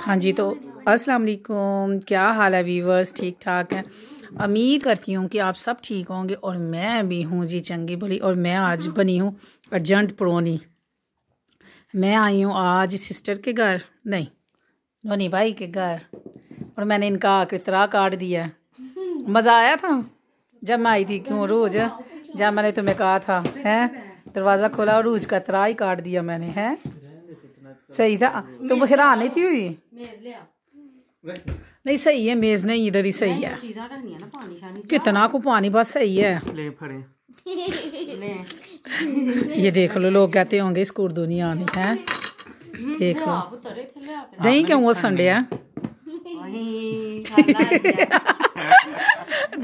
हाँ जी तो अस्सलाम वालेकुम क्या हाल है वीवर्स ठीक ठाक हैं उम्मीद करती हूँ कि आप सब ठीक होंगे और मैं भी हूँ जी चंगी भली और मैं आज बनी हूँ अर्जेंट प्रोनी मैं आई हूँ आज सिस्टर के घर नहीं नोनी भाई के घर और मैंने इनका कितरा काट दिया मज़ा आया था जब मैं आई थी क्यों रोज जब मैंने तुम्हें कहा था हैं दरवाज़ा खोला और रोज कतरा ही काट दिया मैंने हैं सही था तुम हैरान नहीं थी हुई नहीं सही है मेज नहीं इधर ही सही है कितना को पानी बस सही है ये देख लो लोग कहते होंगे स्कूल दुनिया नहीं आनी है हम्म, देख लो दही क्यों वो संडे है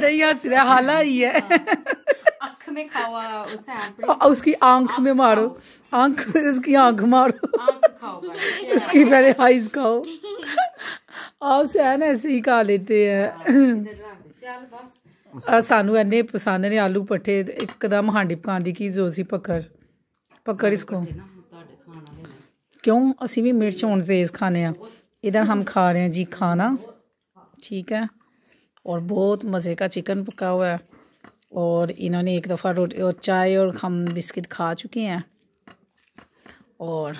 दही हंस रहा हाला ही है हाँ। उसकी आंख में मारो आंख उसकी आंख मारो इसकी पहले हाइस खाओ आप सैन ऐसे ही खा लेते हैं सानू इन्ने पसंद ने आलू पट्ठे एकदम हांडी पका की की जो सी पकड़ पकड़ इसको क्यों असी भी मिर्च हूँ तेज़ खाने इधर हम खा रहे हैं जी खाना ठीक है और बहुत मज़े का चिकन पका हुआ है और इन्होंने एक दफ़ा रोटी और चाय और हम बिस्किट खा चुके हैं और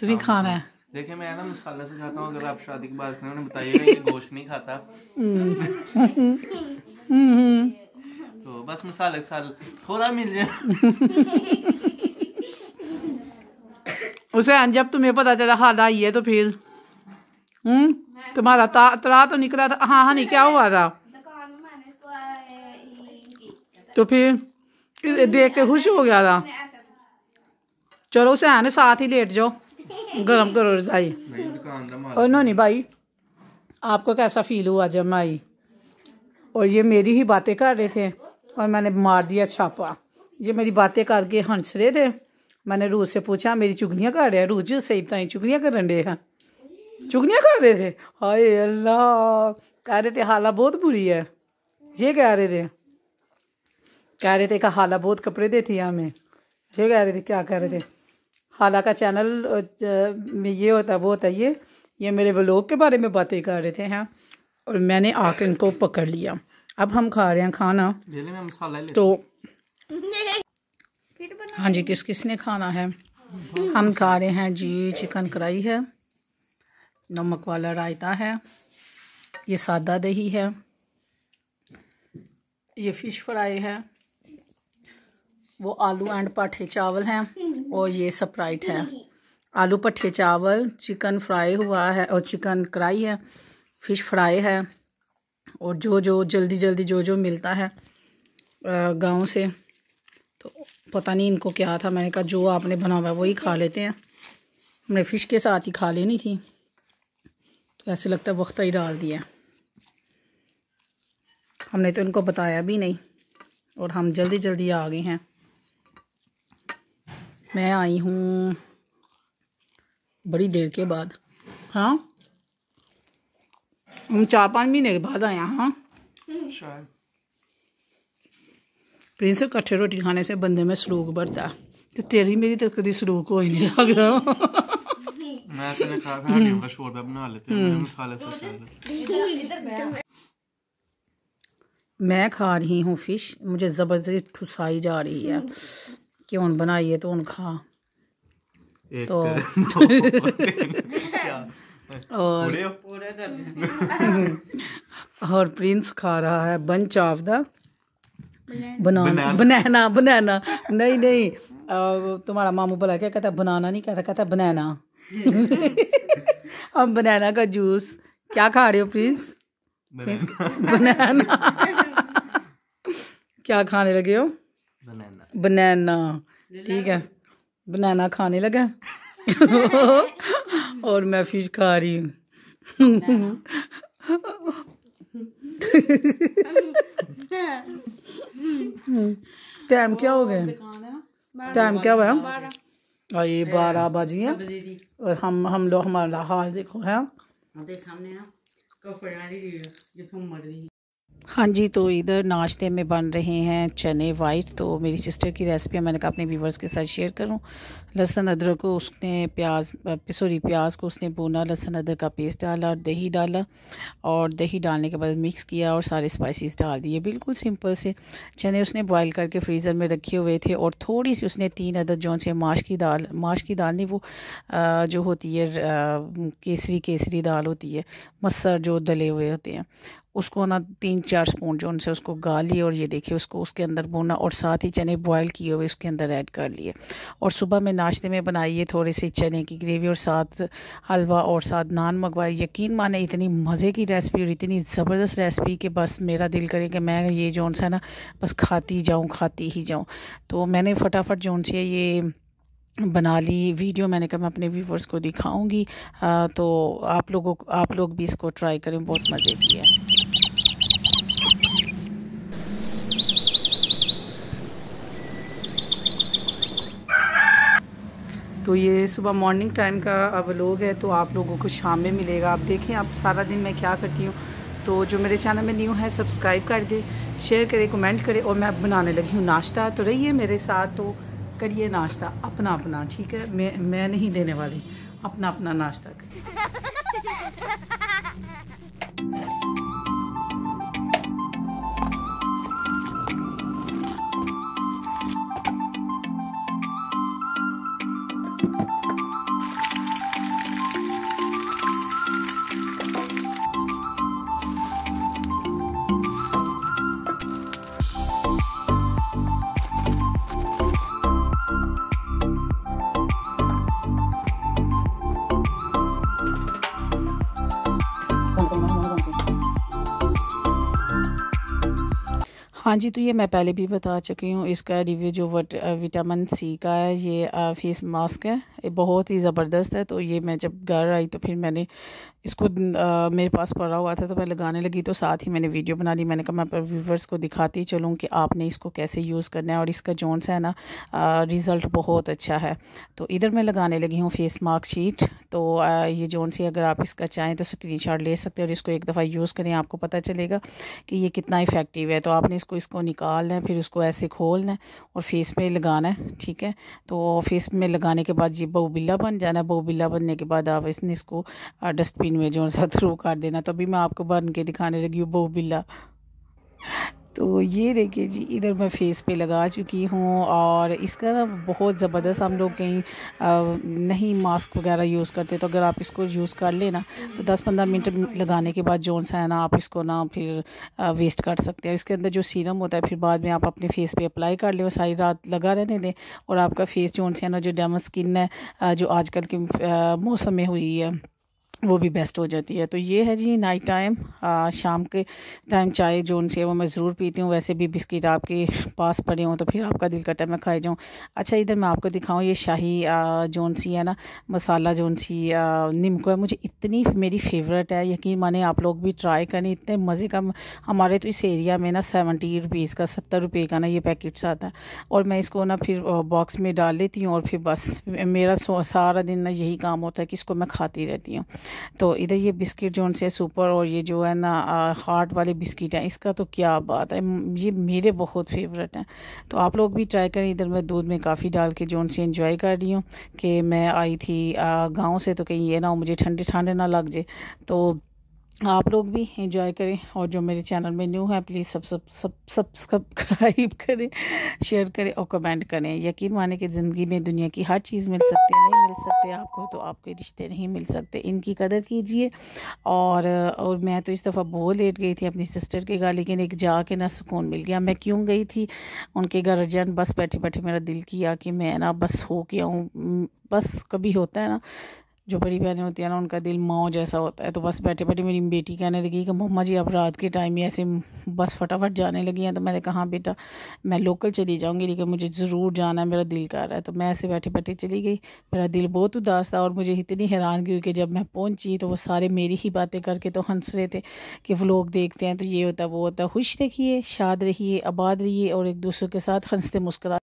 तो भी हाँ, खाना हाँ। है देखिए मैं ना मसाला से खाता हूँ अगर आप शादी की बात करें उन्हें बताइएगा ये गोश्त नहीं खाता तो बस मसाले के साथ थोड़ा मिल जाए हुसैन हाँ, जब तुम्हें पता चला हाल आई है तो फिर हम्म तुम्हारा तला तो निकला था हाँ हाँ नहीं क्या हुआ था तो फिर देख के खुश हो गया था चलो उसे आने साथ ही लेट जाओ गर्म करो रजाई और नोनी भाई आपको कैसा फील हुआ जब मैं आई और ये मेरी ही बातें कर रहे थे और मैंने मार दिया छापा ये मेरी बातें करके हंस रहे थे मैंने रूह से पूछा मेरी चुगनियाँ कर रहे हैं रूह जी सही तीन चुगनियाँ कर रहे हैं चुगनियाँ कर रहे थे हाय अल्लाह कह रहे थे हाला बहुत बुरी है ये कह रहे थे कह रहे थे कि हाला बहुत कपड़े देती है हमें ये कह रहे थे क्या कह रहे थे हालांकि चैनल में ये होता वो होता ये ये मेरे व्लॉग के बारे में बातें कर रहे थे हैं और मैंने आके इनको पकड़ लिया अब हम खा रहे हैं खाना तो हाँ जी किस किस ने खाना है हम खा रहे हैं जी चिकन कढ़ाई है नमक वाला रायता है ये सादा दही है ये फ़िश फ्राई है वो आलू एंड पठे चावल हैं और ये सप्राइट है आलू पठे चावल चिकन फ्राई हुआ है और चिकन कढ़ाई है फ़िश फ्राई है और जो जो जल्दी जल्दी जो जो मिलता है गांव से तो पता नहीं इनको क्या था मैंने कहा जो आपने बना हुआ है वही खा लेते हैं हमने फ़िश के साथ ही खा लेनी थी तो ऐसे लगता है वक्त ही डाल दिया हमने तो इनको बताया भी नहीं और हम जल्दी जल्दी आ गए हैं मैं आई हूँ बड़ी देर के बाद हाँ हम चार पाँच महीने के बाद आया हाँ प्रिंस कट्ठे रोटी खाने से बंदे में सलूक बढ़ता तो तेरी मेरी तो कभी सलूक हो ही नहीं लगता मैं तो खा हम्म। मैं खा रही हूँ फिश मुझे ज़बरदस्ती ठुसाई जा रही है कि हूँ बनाइए तो हूँ खा तो और और प्रिंस खा रहा है bunch of the banana banana banana नहीं नहीं तुम्हारा मामू बोला क्या कहता बनाना नहीं कहता कहता बनाना हम बनाना का जूस क्या खा रहे हो प्रिंस प्रिंस बनाना क्या खाने लगे हो बनाना बनाना ठीक है बनाना खाने लगा और मैं फिश खा रही हूँ टाइम क्या हो गया टाइम क्या हुआ और ये बारह बजे और हम हम लोग हमारा हाल देखो है हाँ, सामने कपड़े हाँ जी तो इधर नाश्ते में बन रहे हैं चने वाइट तो मेरी सिस्टर की रेसिपी है मैंने कहा अपने व्यूवर्स के साथ शेयर करूं लहसुन अदरक को उसने प्याज सॉरी प्याज को उसने भुना लहसुन अदरक का पेस्ट डाला और दही डाला और दही डालने के बाद मिक्स किया और सारे स्पाइसेस डाल दिए बिल्कुल सिंपल से चने उसने बॉयल करके फ्रीज़र में रखे हुए थे और थोड़ी सी उसने तीन अदर जो से माश की दाल माश की दाल नहीं वो जो होती है केसरी केसरी दाल होती है मसर जो दले हुए होते हैं उसको ना तीन चार स्पून जो उनसे उसको गाली और ये देखिए उसको उसके अंदर बुना और साथ ही चने बॉयल किए हुए उसके अंदर ऐड कर लिए और सुबह में नाश्ते में बनाइए थोड़े से चने की ग्रेवी और साथ हलवा और साथ नान मंगवाए यकीन माने इतनी मज़े की रेसिपी और इतनी ज़बरदस्त रेसिपी कि बस मेरा दिल करे कि मैं ये जो सा ना बस खाती जाऊँ खाती ही जाऊँ तो मैंने फटाफट जो उनसे ये बना ली वीडियो मैंने कहा मैं अपने व्यूवर्स को दिखाऊंगी तो आप लोगों आप लोग भी इसको ट्राई करें बहुत मज़े की है तो ये सुबह मॉर्निंग टाइम का अवलोग है तो आप लोगों को शाम में मिलेगा आप देखें आप सारा दिन मैं क्या करती हूँ तो जो मेरे चैनल में न्यू है सब्सक्राइब कर दे शेयर करे कमेंट करे और मैं अब बनाने लगी हूँ नाश्ता तो रहिए मेरे साथ तो करिए नाश्ता अपना अपना ठीक है मैं मैं नहीं देने वाली अपना अपना नाश्ता करिए हाँ जी तो ये मैं पहले भी बता चुकी हूँ इसका रिव्यू जो वट विटामिन सी का है ये फेस मास्क है ये बहुत ही ज़बरदस्त है तो ये मैं जब घर आई तो फिर मैंने इसको आ, मेरे पास पड़ा हुआ था तो मैं लगाने लगी तो साथ ही मैंने वीडियो बना ली मैंने कहा मैं व्यूवर्स को दिखाती चलूँ कि आपने इसको कैसे यूज़ करना है और इसका जोन है ना आ, रिज़ल्ट बहुत अच्छा है तो इधर मैं लगाने लगी हूँ फेस मास्क शीट तो आ, ये जोन सी अगर आप इसका चाहें तो स्क्रीन ले सकते हैं और इसको एक दफ़ा यूज़ करें आपको पता चलेगा कि ये कितना इफ़ेक्टिव है तो आपने इसको इसको निकालना है फिर उसको ऐसे खोलना है और फेस पे लगाना है ठीक है तो फेस में लगाने के बाद ये बहुबिल्ला बन जाना है बहुबिल्ला बनने के बाद आप इसने इसको डस्टबिन में जो है थ्रू कर देना तो अभी मैं आपको बन के दिखाने लगी हूँ बहुबिल्ला तो ये देखिए जी इधर मैं फेस पे लगा चुकी हूँ और इसका ना बहुत ज़बरदस्त हम लोग कहीं नहीं मास्क वगैरह यूज़ करते तो अगर आप इसको यूज़ कर लेना तो 10-15 मिनट लगाने के बाद जोन सा है ना आप इसको ना फिर वेस्ट कर सकते हैं इसके अंदर जो सीरम होता है फिर बाद में आप अपने फेस पे अप्लाई कर ले सारी रात लगा रहने दें और आपका फेस जोन से है ना जो डैमेज स्किन है जो आज के मौसम में हुई है वो भी बेस्ट हो जाती है तो ये है जी नाइट टाइम शाम के टाइम चाय जो उनसे वो मैं ज़रूर पीती हूँ वैसे भी बिस्किट आपके पास पड़े हों तो फिर आपका दिल करता है मैं खाई जाऊँ अच्छा इधर मैं आपको दिखाऊँ ये शाही जोन सी है ना मसाला जोन सी नीमको है मुझे इतनी मेरी फेवरेट है यकीन माने आप लोग भी ट्राई करें इतने मज़े का हमारे तो इस एरिया में ना सेवेंटी रुपीज़ का सत्तर रुपये का ना ये पैकेट्स आता है और मैं इसको ना फिर बॉक्स में डाल लेती हूँ और फिर बस मेरा सारा दिन ना यही काम होता है कि इसको मैं खाती रहती हूँ तो इधर ये बिस्किट जो उनसे सुपर और ये जो है ना हार्ट वाले बिस्किट हैं इसका तो क्या बात है ये मेरे बहुत फेवरेट हैं तो आप लोग भी ट्राई करें इधर मैं दूध में काफ़ी डाल के जो उनसे इंजॉय कर रही हूँ कि मैं आई थी गाँव से तो कहीं ये ना हो मुझे ठंडे ठंडे ना लग जाए तो आप लोग भी इंजॉय करें और जो मेरे चैनल में न्यू है प्लीज़ सब सब सब सब्सक्राइब करें शेयर करें और कमेंट करें यकीन माने कि ज़िंदगी में दुनिया की हर चीज़ मिल सकती है नहीं मिल सकते आपको तो आपके रिश्ते नहीं मिल सकते इनकी कदर कीजिए और और मैं तो इस दफ़ा बहुत लेट गई थी अपनी सिस्टर के घर लेकिन एक जा के ना सुकून मिल गया मैं क्यों गई थी उनके घर अर्जेंट बस बैठे बैठे मेरा दिल किया कि मैं ना बस हो गया हूँ बस कभी होता है ना जो बड़ी बहनें होती हैं ना उनका दिल माओ जैसा होता है तो बस बैठे बैठे मेरी बेटी कहने लगी कि मम्मा जी अब रात के टाइम ही ऐसे बस फटाफट जाने लगी हैं तो मैंने कहा हाँ बेटा मैं लोकल चली जाऊँगी लेकिन मुझे ज़रूर जाना है मेरा दिल कर रहा है तो मैं ऐसे बैठे बैठे चली गई मेरा दिल बहुत उदास था और मुझे इतनी हैरान की कि जब मैं पहुँची तो वो सारे मेरी ही बातें करके तो हंस रहे थे कि वो लोग देखते हैं तो ये होता वो होता खुश रखिए शाद रहिए आबाद रहिए और एक दूसरे के साथ हंसते मुस्करा